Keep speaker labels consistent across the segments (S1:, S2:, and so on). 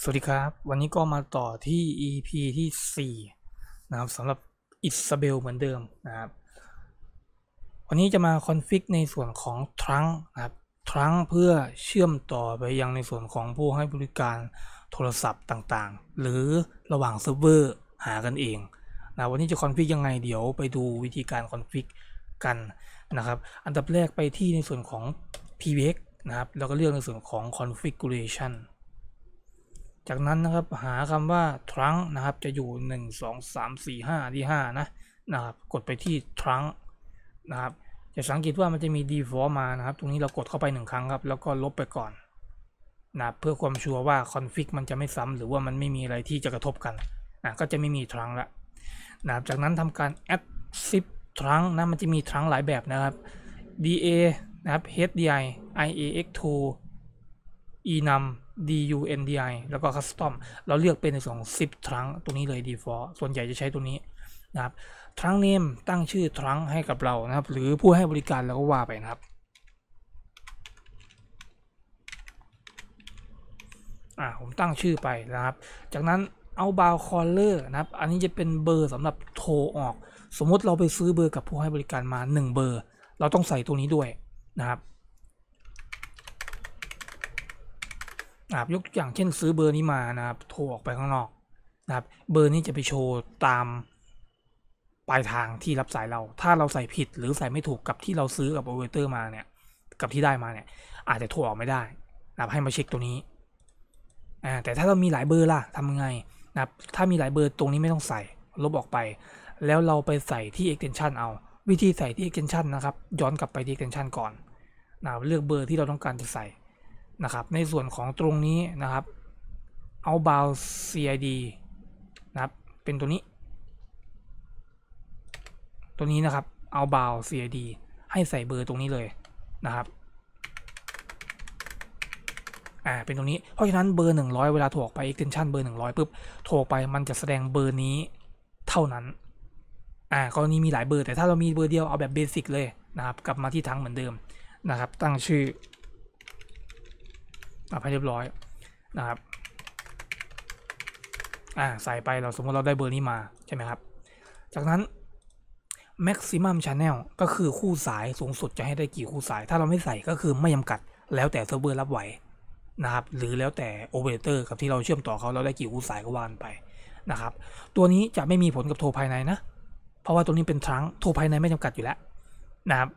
S1: สวัสดีครับวันนี้ก็มาต่อที่ EP ที่4นะครับสำหรับอิสเบลเหมือนเดิมนะครับ วันนี้จะมาคอนฟิกในส่วนของทรังนะครับทรังเพื่อเชื่อมต่อไปยังในส่วนของผู้ให้บริการโทรศัพท์ต่างๆ หรือระหว่างเซิร์ฟเวอร์หากันเองนะวันนี้จะคอนฟิกยังไงเดี๋ยวไปดูวิธีการคอนฟิกกันนะครับอันดับแรกไปที่ในส่วนของ PBX นะครับแล้วก็เลือกในส่วนของ configuration จากนั้นนะครับหาคำว่า t r ั n นะครับจะอยู่ 1 2 3 4 5ที่5นะนะครับ กดไปที่ t r ั n นะครับจะสังเกตว่ามันจะมี default มานะครับ ตรงนี้เรากดเข้าไป 1 ครั้งครับแล้วก็ลบไปก่อนนะเพื่อความชัวร์ว่าคอนฟิกมันจะไม่ซ้ำหรือว่ามันไม่มีอะไรที่จะกระทบกันนะก็จะไม่มีทรังละนะจากนั้นทำการ add zip ทรังนะมันจะมีทรังหลายแบบนะครับ da นะครับ hdi iax2 enum DUNDI แล้วก็ Custom เราเลือกเป็นในส่วนซองทรั้งตัวนี้เลย default ส่วนใหญ่จะใช้ตัวนี้นะครับทรั้งเนมตั้งชื่อทรั้งให้กับเรานะครับหรือผู้ให้บริการเราก็ว่าไปนะครับอ่าผมตั้งชื่อไปนะครับ จากนั้นเอาบาวคอลเลอร์นะครับ อันนี้จะเป็นเบอร์สำหรับโทรออก สมมติเราไปซื้อเบอร์กับผู้ให้บริการมา 1 เบอร์ เราต้องใส่ตัวนี้ด้วยนะครับครับยกตัวอย่างเช่นซื้อเบอร์นี้มานะครับโทรออกไปข้างนอกนะครับเบอร์นี้จะไปโชว์ตามปลายทางที่รับสายเรา ถ้าเราใส่ผิดหรือใส่ไม่ถูกกับที่เราซื้อกับโอเวอเรเตอร์มาเนี่ย กับที่ได้มาเนี่ย อาจจะโทรออกไม่ได้นะับให้มาเช็คตัวนี้อ่าแต่ถ้าเรามีหลายเบอร์ล่ะทำยังไงนะครับถ้ามีหลายเบอร์ตรงนี้ไม่ต้องใส่ ลบออกไป แล้วเราไปใส่ที่ extension เอา วิธีใส่ที่ extension นะครับ ย้อนกลับไปที่ extension ก่อนนะเลือกเบอร์ที่เราต้องการจะใส่นะครับในส่วนของตรงนี้นะครับเอาบาว CID นะครับเป็นตัวนี้ตัวนี้นะครับเอาบาว CID ให้ใส่เบอร์ตรงนี้เลยนะครับอ่าเป็นตรงนี้เพราะฉะนั้นเบอร์ 100 เวลาโทรออกไป extension เบอร์100ปุ๊บโทรไปมันจะแสดงเบอร์นี้เท่านั้นอ่ากรณีมีหลายเบอร์ แต่ถ้าเรามีเบอร์เดียวเอาแบบเบสิกเลยนะครับ กลับมาที่ทั้งเหมือนเดิมนะครับ ตั้งชื่ออาับให้เรียบร้อยนะครับ อ่า ใส่ไปเราสมมติเราได้เบอร์นี้มาใช่ไหมครับ จากนั้น maximum channel ก็คือคู่สายสูงสุดจะให้ได้กี่คู่สาย ถ้าเราไม่ใส่ก็คือไม่จำกัดแล้วแต่เซิร์ฟเวอร์รับไหวนะครับ หรือแล้วแต่โอเปอเรเตอร์กับที่เราเชื่อมต่อเขาเราได้กี่คู่สายก็วานไปนะครับ ตัวนี้จะไม่มีผลกับโทรภายในนะ เพราะว่าตัวนี้เป็นทรังโทรภายในไม่จำกัดอยู่แล้วนะครับ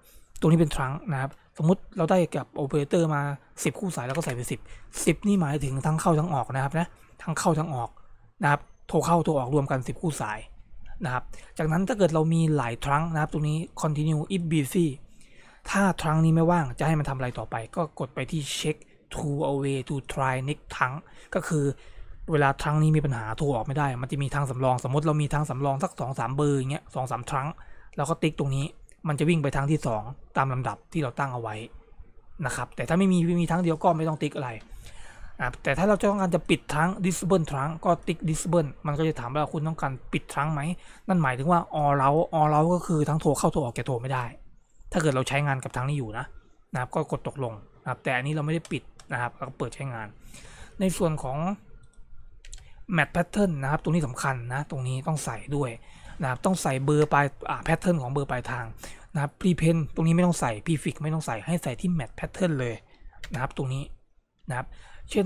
S1: ตัวนี้เป็นทรังนะครับสมมติ เราได้กับโอเปอเรเตอร์มา 10 คู่สายแล้วก็ใส่ไป 10 10 นี่หมายถึงทั้งเข้าทั้งออกนะครับนะ ทั้งเข้าทั้งออกนะครับ โทรเข้าโทรออกรวมกัน 10 คู่สายนะครับ จากนั้นถ้าเกิดเรามีหลายทรั้งนะครับตรงนี้ continue if busy ถ้าทรั้งนี้ไม่ว่างจะให้มันทำอะไรต่อไป ก็กดไปที่ check to away to try next ทั้งก็คือเวลาทรั้งนี้มีปัญหาโทรออกไม่ได้ มันจะมีทางสำรองสมมติเรามีทางสำรองสัก2อสเบอร์อย่างเงี้ยสองสามทรั้งแล้วก็ติ๊กตรงนี้มันจะวิ่งไปทางที่2ตามลำดับที่เราตั้งเอาไว้นะครับแต่ถ้าไม่มีมีทั้งเดียวก็ไม่ต้องติ๊กอะไรนะแต่ถ้าเราจะต้องการจะปิดทั้ง disable ทั้งก็ติ๊ก disable มันก็จะถามว่าคุณต้องการปิดทั้งไหมนั่นหมายถึงว่า all out all out ก็คือทั้งโทรเข้าโทรออกแกโทรไม่ได้ ถ้าเกิดเราใช้งานกับทั้งนี้อยู่นะนะครับ ก็กดตกลงนะครับ แต่อันนี้เราไม่ได้ปิดนะครับเราเปิดใช้งาน ในส่วนของ m a t พ h pattern นะครับ ตรงนี้สำคัญนะตรงนี้ต้องใส่ด้วยนะครับต้องใส่เบอร์ปลายแพทเทิร์นของเบอร์ปลายทางนะครับพรีเพนตรงนี้ไม่ต้องใส่พรีฟิกไม่ต้องใส่ ให้ใส่ที่แมทแพทเทิร์นเลยนะครับ ตรงนี้นะครับ เช่น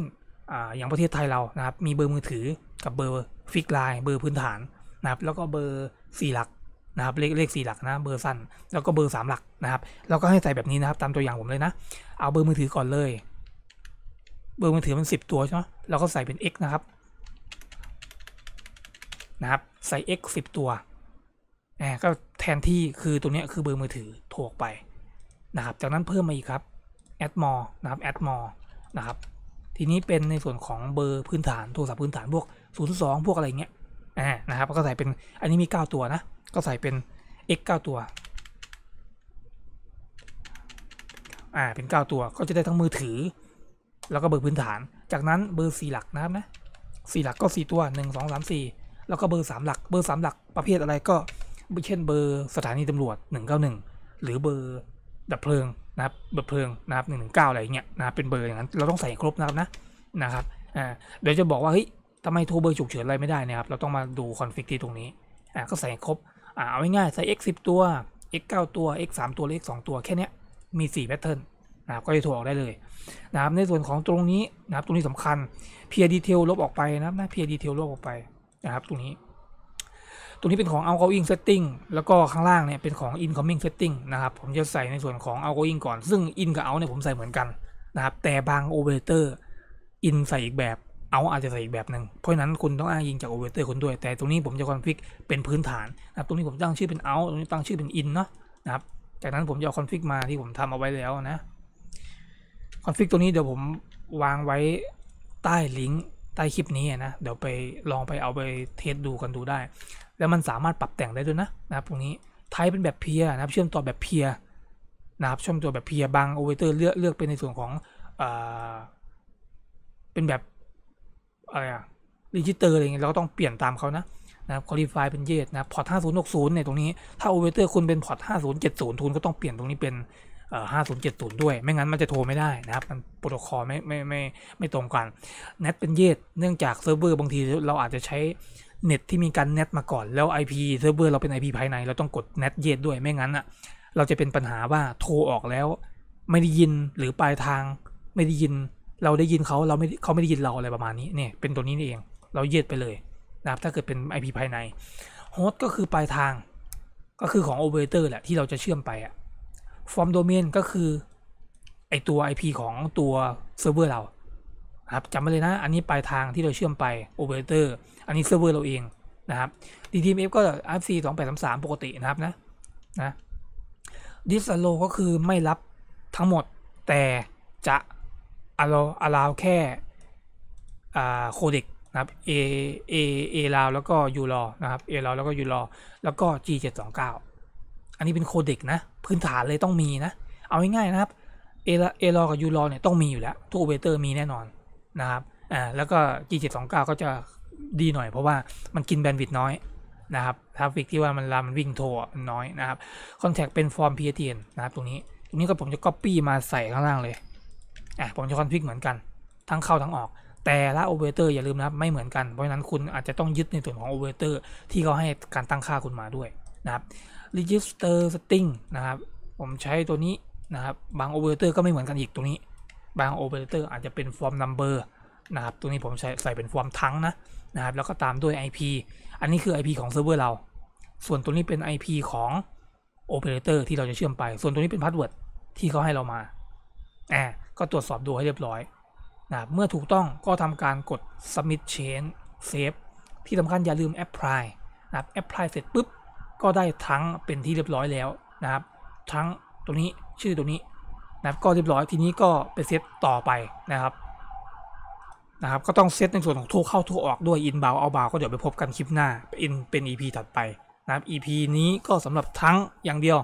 S1: ออย่างประเทศไทยเรานะครับ มีเบอร์มือถือกับเบอร์ฟิกไลน์ เบอร์พื้นฐานนะครับแล้วก็เบอร์สี่หลักนะครับเลขเลขสี่หลักนะ เบอร์สั้น แล้วก็เบอร์สามหลักนะครับเราก็ให้ใส่แบบนี้นะครับ ตามตัวอย่างผมเลยนะ เอาเบอร์มือถือก่อนเลย เบอร์มือถือมันสิบตัวใช่ไหมเราก็ใส่เป็น x นะครับนะครับ ใส่ x 10 ตัว อ่า ก็แทนที่ คือตัวนี้คือเบอร์มือถือโทกไป นะครับ จากนั้นเพิ่มมาอีกครับ add more นะครับ add more นะครับ ทีนี้เป็นในส่วนของเบอร์พื้นฐาน โทรศัพท์พื้นฐาน พวก 02 พวกอะไรเงี้ย อ่า นะครับ ก็ใส่เป็น อันนี้มี 9 ตัวนะ ก็ใส่เป็น x 9 ตัว อ่า เป็น 9 ตัว ก็จะได้ทั้งมือถือ แล้วก็เบอร์พื้นฐาน จากนั้นเบอร์ 4 หลักนะครับนะ4หลักก็ 4 ตัว 1 2 3 4แล้วก็เบอร์สามหลัก เบอร์สามหลักประเภทอะไรก็เช่นเบอร์สถานีตำรวจ 191 หรือเบอร์ดับเพลิงนะครับดับเพลิงนะครับหหนนึึ่่งงเก้าอะไรเงี้ยนะครับเป็นเบอร์อย่างนั้น เราต้องใส่ครบนะครับนะ นะครับ อ่า เดี๋ยวจะบอกว่าเฮ้ยทำไมโทรเบอร์ฉุกเฉินอะไรไม่ได้นะครับ เราต้องมาดูคอนฟิกที่ตรงนี้ อ่าก็ใส่ครบ อ่า เอาง่ายๆใส่ x 10ตัว x 9ตัว x 3ตัว x สอ2ตัว แค่นี้มี 4แพทเทิร์นนะครับก็จะถูกออกได้เลยนะครับ ในส่วนของตรงนี้นะครับ ตรงนี้สำคัญเพียร์ดีเทลลบออกไปนะครับนะเพียร์ดีเทลลบออกไปนะครับตรงนี้ตรงนี้เป็นของ outgoing setting แล้วก็ข้างล่างเนี่ยเป็นของ incoming setting นะครับ ผมจะใส่ในส่วนของ outgoing ก่อนซึ่ง in กับ out เนี่ยผมใส่เหมือนกันนะครับแต่บาง operator in ใส่อีกแบบ out อาจจะใส่อีกแบบหนึ่งเพราะนั้นคุณต้องอ้างยิงจาก operator คุณด้วย แต่ตรงนี้ผมจะคอนฟิกเป็นพื้นฐานนะครับตรงนี้ผมตั้งชื่อเป็น out ตรงนี้ตั้งชื่อเป็น in เนาะนะครับจากนั้นผมจะเอาคอนฟิกมาที่ผมทำเอาไว้แล้วนะคอนฟิกตัวนี้เดี๋ยวผมวางไว้ใต้ลิงก์ใต้คลิปนี้นะเดี๋ยวไปลองไปเอาไปเทสดูกันดูได้แล้วมันสามารถปรับแต่งได้ด้วยนะนะพวกตรงนี้ไทป์เป็นแบบเพียนะครับเชื่อมต่อแบบเพียนะครับเชื่อมต่อแบบเพียบางโอเวอร์เตอร์เลือกเลือกเป็นในส่วนของเอ่อเป็นแบบอะไรอะรีจิเตอร์อะไรเงี้ยเราก็ต้องเปลี่ยนตามเขานะนะครับคอลี่ายเป็นเยสนะพอร์ตห้าศูนย์หกศูนย์เนี่ยตรงนี้ ถ้าโอเวอร์เตอร์คุณเป็นพอร์ตห้าศูนย์เจ็ดศูนย์ทุนก็ต้องเปลี่ยนตรงนี้เป็นห้าศูนย์เจ็ดศูนย์ด้วย ไม่งั้นมันจะโทรไม่ได้นะครับ มันโปรโตคอลไม่ไม่ไม่ไม่ตรงกัน เน็ตเป็นเยดเนื่องจากเซิร์ฟเวอร์บางทีเราอาจจะใช้เน็ตที่มีการเน็ตมาก่อน แล้ว IP เซิร์ฟเวอร์เราเป็น IP ภายในเราต้องกดเน็ตเยดด้วย ไม่งั้นอ่ะ เราจะเป็นปัญหาว่าโทรออกแล้ว ไม่ได้ยินหรือปลายทางไม่ได้ยิน เราได้ยินเขาเราไม่เขาไม่ได้ยินเราอะไรประมาณนี้ เนี่ยเป็นตัวนี้นี่เอง เราเยียดไปเลยนะครับ ถ้าเกิดเป็น IP ภายใน โฮสต์ก็คือ ปลายทาง ก็คือของโอเปอเรเตอร์แหละ ที่เราจะเชื่อมไปอ่ะฟอร์มโดเมนก็คือ ไอตัว IP ของตัวเซิร์ฟเวอร์เราครับจำไว้เลยนะ อันนี้ปลายทางที่เราเชื่อมไปโอเปอเรเตอันนี้เซิร์ฟเวอร์เราเองนะครับ DTMF ก็ RFC 2833 ปกตินะครับนะนะ disallow ก็คือไม่รับทั้งหมดแต่จะ allow allow แค่โคเด็กนะครับ A A A ลาวแล้วก็ยูรอนะครับ A ลาวแล้วก็ยูรอ แล้วก็ G 729นนี้เป็นโคเด็กนะพื้นฐานเลยต้องมีนะเอาง่ายๆนะครับ เอลเอลอกับยูรอเนี่ยต้องมีอยู่แล้วทูอเปเตอร์มีแน่นอนนะครับอ่าแล้วก็ G729 ก็จะดีหน่อยเพราะว่ามันกินแบนด์วิดน้อยนะครับทราฟิกที่ว่ามันลามันวิ่งโทรมันน้อยนะครับคอนแทคเป็นฟอร์มพีเอทีนนะครับตรงนี้ตรงนี้ก็ผมจะก๊อปปี้มาใส่ข้างล่างเลยอ่าผมจะคอนฟิกเหมือนกันทั้งเข้าทั้งออก แต่ละโอเวอร์เตอร์อย่าลืมนะไม่เหมือนกันเพราะฉะนั้นคุณอาจจะต้องยึดในส่วนของโอเวอร์เตอร์ ที่เขาให้การตั้งค่าคุณมาด้วยนะครับ register setting นะครับ ผมใช้ตัวนี้นะครับบาง operator ก็ไม่เหมือนกันอีกตรงนี้ บาง operator อาจจะเป็น form number นะครับ ตัวนี้ผมใส่ใส่เป็น form ทั้งนะนะครับ แล้วก็ตามด้วย IP อันนี้คือ IP ของเซิร์ฟเวอร์เรา ส่วนตัวนี้เป็น IP ของ operator ที่เราจะเชื่อมไป ส่วนตัวนี้เป็น password ที่เขาให้เรามาแอบก็ตรวจสอบดูให้เรียบร้อยนะเมื่อถูกต้องก็ทำการกด submit change save ที่สำคัญอย่าลืม apply นะ apply เสร็จปุ๊บก็ได้ทั้งเป็นที่เรียบร้อยแล้วนะครับทั้งตัวนี้ชื่อตัวนี้นะครับ ก็เรียบร้อยทีนี้ก็เป็นเซตต่อไปนะครับนะครับ ก็ต้องเซตในส่วนของทุกเข้าทุกออกด้วยอินบาวเอาบาวก็เดี๋ยวไปพบกันคลิปหน้าอินเป็น EP ถัดไปนะครับ EP นี้ก็สำหรับทั้งอย่างเดียว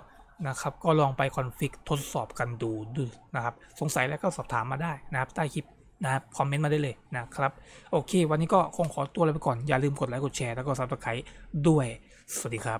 S1: นะครับก็ลองไปคอนฟิกทดสอบกันดูดูนะครับสงสัยแล้วก็สอบถามมาได้นะครับ ใต้คลิปนะครับคอมเมนต์มาได้เลยนะครับ โอเค วันนี้ก็คงขอตัวลาไปก่อนอย่าลืมกดไลค์กดแชร์แล้วก็ซับสไครต์ด้วยสวัสดีครับ